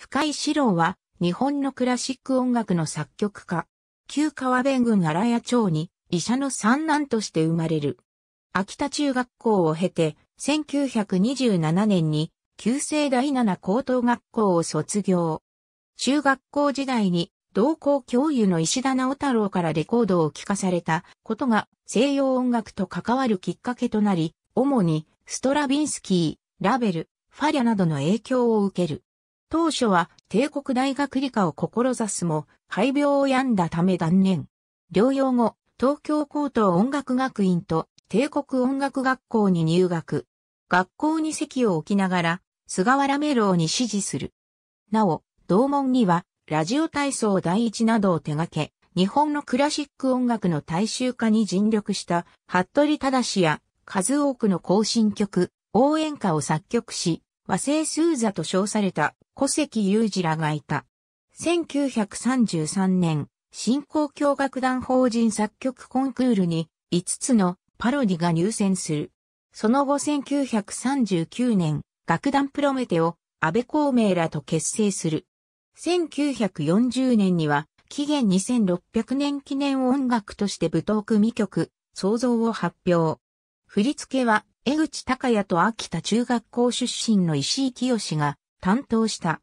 深井史郎は、日本のクラシック音楽の作曲家。旧川弁郡荒谷町に、医者の三男として生まれる。秋田中学校を経て、1927年に、旧制第七高等学校を卒業。中学校時代に、同校教諭の石田直太郎からレコードを聴かされたことが西洋音楽と関わるきっかけとなり、主にストラビンスキー、ラベル、ファリャなどの影響を受ける。当初は帝国大学理科を志すも、肺病を病んだため断念。療養後、東京高等音楽学院と帝国音楽学校に入学。学校に席を置きながら、菅原メロに指示する。なお、同門には、ラジオ体操第一などを手掛け、日本のクラシック音楽の大衆化に尽力した、服部忠や数多くの行進曲、応援歌を作曲し、和製スーザと称された古関裕二らがいた。1933年、新興教楽団法人作曲コンクールに5つのパロディが入選する。その後1939年、楽団プロメテを安倍孔明らと結成する。1940年には、紀元2600年記念音楽として舞踏組曲、創造を発表。振り付けは江口隆也と秋田中学校出身の石井清が担当した。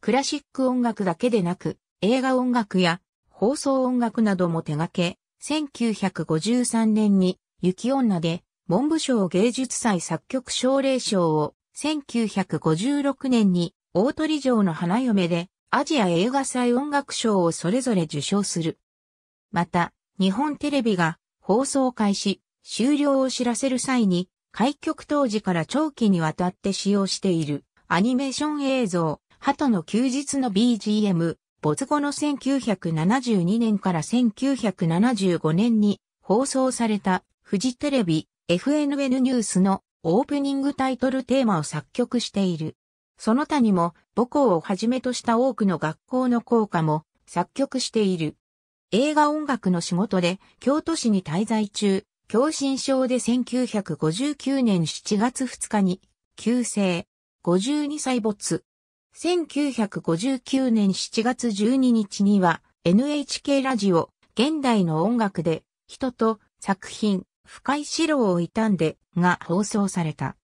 クラシック音楽だけでなく、映画音楽や放送音楽なども手掛け、1953年に雪女で文部省芸術祭作曲奨励賞を、1956年に大鳥城の花嫁でアジア映画祭音楽賞をそれぞれ受賞する。また、日本テレビが放送開始、終了を知らせる際に、開局当時から長期にわたって使用しているアニメーション映像、鳩の休日の BGM、没後の1972年から1975年に放送されたフジテレビ FNN ニュースのオープニングタイトルテーマを作曲している。その他にも母校をはじめとした多くの学校の校歌も作曲している。映画音楽の仕事で京都市に滞在中、狭心症で1959年7月2日に、急性、52歳没。1959年7月12日には、NHK ラジオ、現代の音楽で、人と作品、深い白を悼んで、が放送された。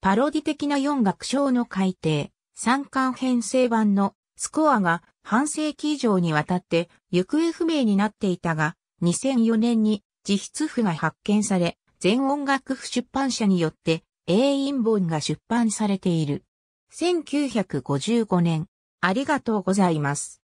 パロディ的な四楽章の改訂、三巻編成版のスコアが半世紀以上にわたって行方不明になっていたが、2004年に自筆譜が発見され、全音楽譜出版社によって、英遠本が出版されている。1955年、ありがとうございます。